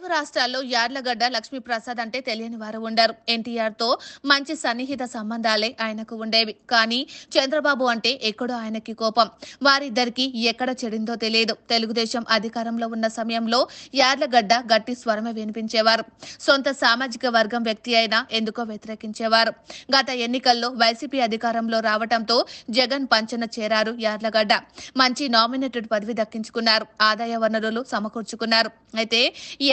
తెలుగు రాష్ట్రాల్లో యార్లగడ్డ లక్ష్మీప్రసాద్ అంటే తెలియని వారు ఉండరు ఎన్టీఆర్ తో మంచి సన్నిహిత సంబంధాలే ఆయనకు ఉండేవి కానీ చంద్రబాబు అంటే ఎక్కడో ఆయనకి కోపం వారిద్దరికి ఎక్కడ చెడిందో తెలియదు తెలుగుదేశం అధికారంలో ఉన్న సమయంలో యార్లగడ్డ గట్టి స్వరమే వినిపించేవారు సొంత సామాజిక వర్గం వ్యక్తి అయినా ఎందుకో వ్యతిరేకించేవారు గత ఎన్నికల్లో వైసీపీ అధికారంలో రావడంతో జగన్ పంచన చేరారు యార్లగడ్డ మంచి నామినేటెడ్ పదవి దక్కించుకున్నారు ఆదాయ వనరులు సమకూర్చుకున్నారు అయితే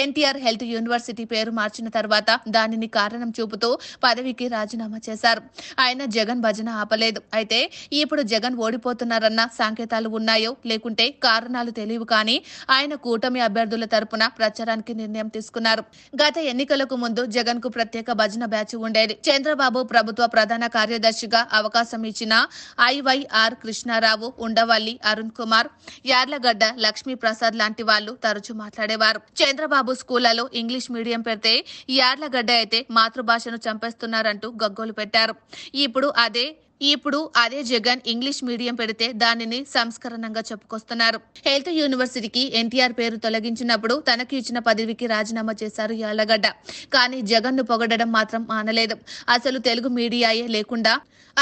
ఎన్టీ ఎన్టీఆర్ హెల్త్ యూనివర్సిటీ పేరు మార్చిన తర్వాత దానిని కారణం చూపుతూ పదవికి రాజీనామా చేశారు ఆయన జగన్ భజన ఆపలేదు అయితే ఇప్పుడు జగన్ ఓడిపోతున్నారన్న సంకేతాలు ఉన్నాయో లేకుంటే కారణాలు తెలియవు కానీ ఆయన కూటమి అభ్యర్థుల తరపున ప్రచారానికి నిర్ణయం తీసుకున్నారు గత ఎన్నికలకు ముందు జగన్ కు ప్రత్యేక భజన బ్యాచ్ ఉండేది చంద్రబాబు ప్రభుత్వ ప్రధాన కార్యదర్శిగా అవకాశం ఇచ్చిన ఐవైఆర్ కృష్ణారావు ఉండవల్లి అరుణ్ కుమార్ యార్లగడ్డ లక్ష్మీ ప్రసాద్ లాంటి వాళ్ళు తరచూ మాట్లాడేవారు చంద్రబాబు స్కూళ్లలో ఇంగ్లీష్ మీడియం పెడితే గడ్డ అయితే మాతృభాషను చంపేస్తున్నారంటూ గగ్గోలు పెట్టారు ఇప్పుడు అదే ఇప్పుడు అదే జగన్ ఇంగ్లీష్ మీడియం పెడితే దానిని సంస్కరణంగా చెప్పుకొస్తున్నారు హెల్త్ యూనివర్సిటీకి ఎన్టీఆర్ పేరు తొలగించినప్పుడు తనకు ఇచ్చిన పదవికి రాజీనామా చేశారు యాలగడ్డ కానీ జగన్ ను పొగడడం మాత్రం ఆనలేదు అసలు తెలుగు మీడియాయే లేకుండా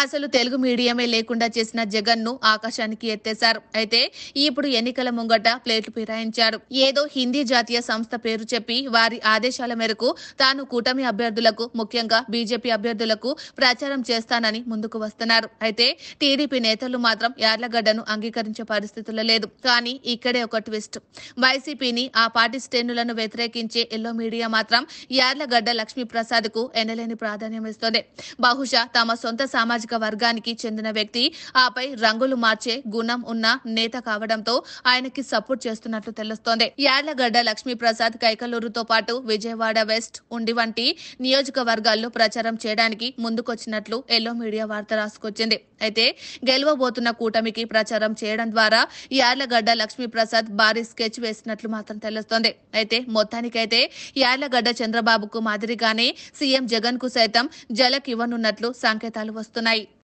అసలు తెలుగు మీడియమే లేకుండా చేసిన జగన్ ను ఆకాశానికి ఎత్తేశారు అయితే ఇప్పుడు ఎన్నికల ముంగట ప్లేట్లు పిరాయించారు ఏదో హిందీ జాతీయ సంస్థ పేరు చెప్పి వారి ఆదేశాల మేరకు తాను కూటమి అభ్యర్థులకు ముఖ్యంగా బీజేపీ అభ్యర్థులకు ప్రచారం చేస్తానని ముందుకు వస్తారు చేస్తున్నారు అయితే టీడీపీ నేతలు మాత్రం యార్లగడ్డను అంగీకరించే పరిస్థితుల్లో లేదు కానీ ఇక్కడే ఒక ట్విస్ట్ వైసీపీని ఆ పార్టీ శ్రేణులను వ్యతిరేకించే ఎల్లో మీడియా మాత్రం యార్లగడ్డ లక్ష్మీప్రసాద్ కు ఎనలేని ప్రాధాన్యం ఇస్తోంది బహుశా తమ సొంత సామాజిక వర్గానికి చెందిన వ్యక్తి ఆపై రంగులు మార్చే గుణం ఉన్న నేత కావడంతో ఆయనకి సపోర్ట్ చేస్తున్నట్లు తెలుస్తోంది యార్లగడ్డ లక్ష్మీప్రసాద్ కైకలూరుతో పాటు విజయవాడ వెస్ట్ ఉండి వంటి నియోజకవర్గాల్లో ప్రచారం చేయడానికి ముందుకొచ్చినట్లు ఎల్లో మీడియా వార్త రాస్తుంది రాసుకొచ్చింది అయితే గెలవబోతున్న కూటమికి ప్రచారం చేయడం ద్వారా యార్లగడ్డ లక్ష్మీప్రసాద్ భారీ స్కెచ్ వేసినట్లు మాత్రం తెలుస్తోంది అయితే మొత్తానికైతే యార్లగడ్డ చంద్రబాబుకు మాదిరిగానే సీఎం జగన్ కు సైతం జలక్ ఇవ్వనున్నట్లు సంకేతాలు వస్తున్నాయి